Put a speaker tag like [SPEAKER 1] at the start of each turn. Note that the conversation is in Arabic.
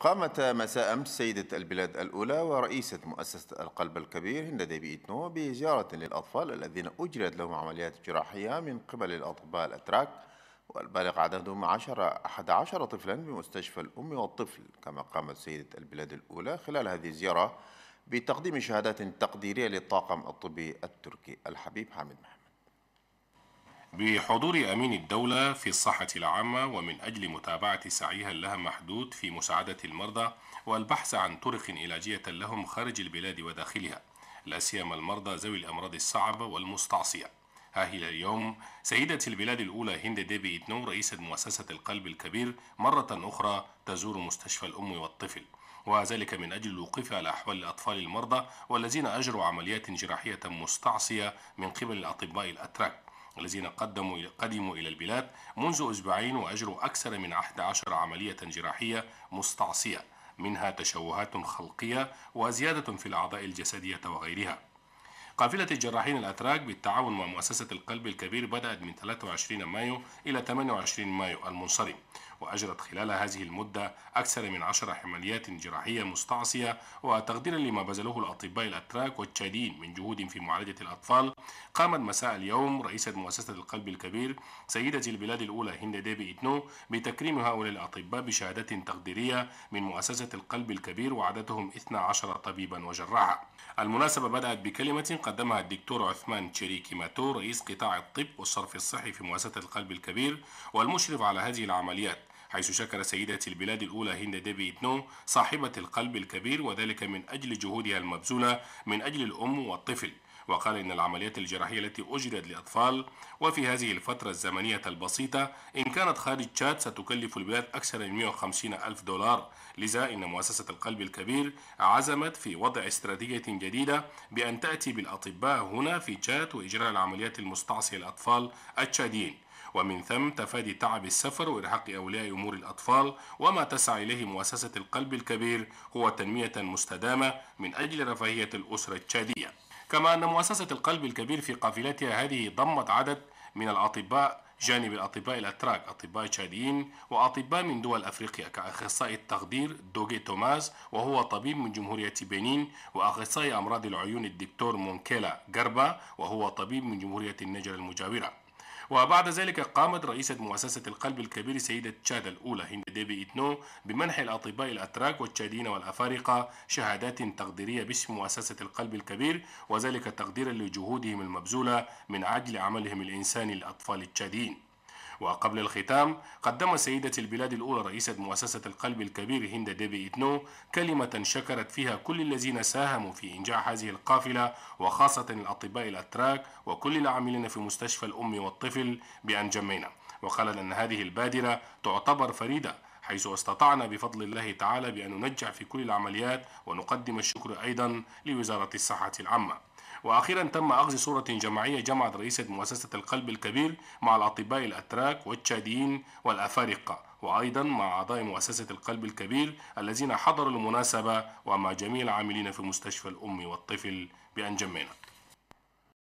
[SPEAKER 1] قامت مساء أمس سيدة البلاد الأولى ورئيسة مؤسسة القلب الكبير هند ديبي إتنو بزيارة للأطفال الذين أجريت لهم عمليات جراحية من قبل الأطباء الأتراك والبالغ عددهم 10 11 طفلا بمستشفى الأم والطفل كما قامت سيدة البلاد الأولى خلال هذه الزيارة بتقديم شهادات تقديرية للطاقم الطبي التركي الحبيب حامد محمد بحضور أمين
[SPEAKER 2] الدولة في الصحة العامة ومن أجل متابعة سعيها لها محدود في مساعدة المرضى والبحث عن طرق علاجية لهم خارج البلاد وداخلها لا سيما المرضى ذوي الأمراض الصعبة والمستعصية ها إلى اليوم سيدة البلاد الأولى هند ديبي إتنو رئيسة مؤسسة القلب الكبير مرة أخرى تزور مستشفى الأم والطفل وذلك من أجل الوقوف على أحوال الأطفال المرضى والذين أجروا عمليات جراحية مستعصية من قبل الأطباء الأتراك الذين قدموا قدموا إلى البلاد منذ أسبوعين وأجروا أكثر من 11 عملية جراحية مستعصية منها تشوهات خلقية وزيادة في الأعضاء الجسدية وغيرها قافلة الجراحين الأتراك بالتعاون مع مؤسسة القلب الكبير بدأت من 23 مايو إلى 28 مايو المنصرم وأجرت خلال هذه المدة أكثر من عشر حمليات جراحية مستعصية وتقديرا لما بذلوه الأطباء الأتراك والتشاديين من جهود في معالجة الأطفال قامت مساء اليوم رئيسة مؤسسة القلب الكبير سيدة البلاد الأولى هند ديبي إتنو بتكريم هؤلاء الأطباء بشهادة تقديرية من مؤسسة القلب الكبير وعددهم 12 طبيبا وجراحا المناسبة بدأت بكلمة قدمها الدكتور عثمان تشريكي ماتو رئيس قطاع الطب والصرف الصحي في مؤسسة القلب الكبير والمشرف على هذه العمليات حيث شكر سيدة البلاد الأولى هند ديبي إتنو صاحبة القلب الكبير وذلك من أجل جهودها المبذولة من أجل الأم والطفل وقال إن العمليات الجراحية التي أجريت لأطفال وفي هذه الفترة الزمنية البسيطة إن كانت خارج تشاد ستكلف البلاد أكثر من 150 ألف دولار لذا إن مؤسسة القلب الكبير عزمت في وضع استراتيجية جديدة بأن تأتي بالأطباء هنا في تشاد وإجراء العمليات المستعصية للأطفال التشاديين ومن ثم تفادي تعب السفر وإرهاق أولياء أمور الأطفال وما تسعى إليه مؤسسة القلب الكبير هو تنمية مستدامة من أجل رفاهية الأسرة التشادية كما أن مؤسسة القلب الكبير في قافلتها هذه ضمت عدد من الأطباء جانب الأطباء الأتراك أطباء تشاديين وأطباء من دول أفريقيا كأخصائي التخدير دوغي توماس وهو طبيب من جمهورية بنين وأخصائي أمراض العيون الدكتور مونكيلا جربا وهو طبيب من جمهورية النيجر المجاورة وبعد ذلك قامت رئيسة مؤسسة القلب الكبير سيدة تشاد الأولى هند ديبي إتنو بمنح الأطباء الأتراك والتشاديين والأفارقة شهادات تقديرية باسم مؤسسة القلب الكبير وذلك تقديرا لجهودهم المبذولة من عجل عملهم الإنساني لأطفال التشاديين وقبل الختام قدم سيدة البلاد الأولى رئيسة مؤسسة القلب الكبير هند ديبي إتنو كلمة شكرت فيها كل الذين ساهموا في إنجاح هذه القافلة وخاصة الأطباء الأتراك وكل العاملين في مستشفى الأم والطفل بأن جمينا وقالت أن هذه البادرة تعتبر فريدة حيث استطعنا بفضل الله تعالى بأن ننجح في كل العمليات ونقدم الشكر أيضا لوزارة الصحة العامة وأخيرا تم أخذ صورة جماعية جمعت رئيسة مؤسسة القلب الكبير مع الأطباء الأتراك والتشاديين والأفارقة وأيضا مع أعضاء مؤسسة القلب الكبير الذين حضروا المناسبة ومع جميع العاملين في مستشفى الأم والطفل بأنجمينا